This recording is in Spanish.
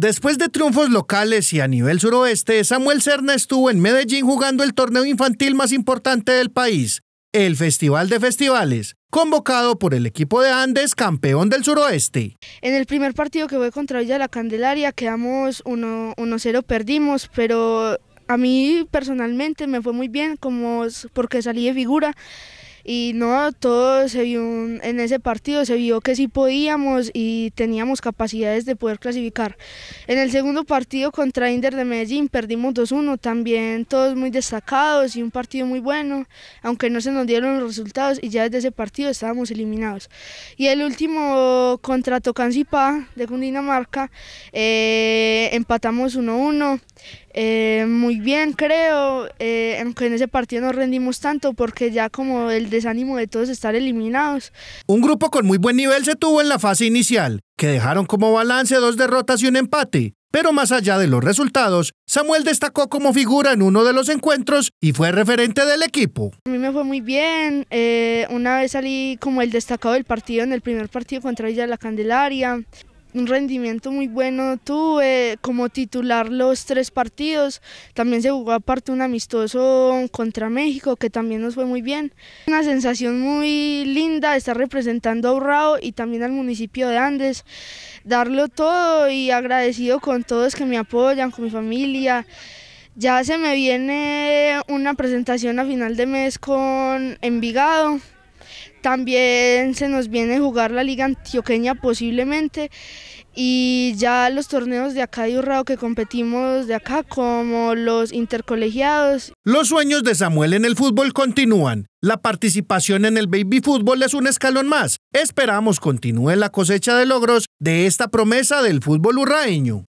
Después de triunfos locales y a nivel suroeste, Samuel Cerna estuvo en Medellín jugando el torneo infantil más importante del país, el Festival de Festivales, convocado por el equipo de Andes, campeón del suroeste. En el primer partido que fue contra Villa La Candelaria quedamos 1-0, perdimos, pero a mí personalmente me fue muy bien como porque salí de figura y no, todo se vio en ese partido, se vio que sí podíamos y teníamos capacidades de poder clasificar. En el segundo partido contra Inder de Medellín perdimos 2-1, también todos muy destacados y un partido muy bueno, aunque no se nos dieron los resultados y ya desde ese partido estábamos eliminados. Y el último contra Tocancipá de Cundinamarca, eh, empatamos 1-1. Eh, muy bien, creo, eh, aunque en ese partido no rendimos tanto porque ya como el desánimo de todos estar eliminados. Un grupo con muy buen nivel se tuvo en la fase inicial, que dejaron como balance dos derrotas y un empate. Pero más allá de los resultados, Samuel destacó como figura en uno de los encuentros y fue referente del equipo. A mí me fue muy bien. Eh, una vez salí como el destacado del partido en el primer partido contra ella, de la Candelaria un rendimiento muy bueno tuve, como titular los tres partidos, también se jugó aparte un amistoso contra México que también nos fue muy bien. Una sensación muy linda estar representando a Urrao y también al municipio de Andes, darlo todo y agradecido con todos que me apoyan, con mi familia. Ya se me viene una presentación a final de mes con Envigado, también se nos viene a jugar la Liga Antioqueña posiblemente y ya los torneos de acá de Urrao que competimos de acá como los intercolegiados. Los sueños de Samuel en el fútbol continúan. La participación en el baby fútbol es un escalón más. Esperamos continúe la cosecha de logros de esta promesa del fútbol urraeño.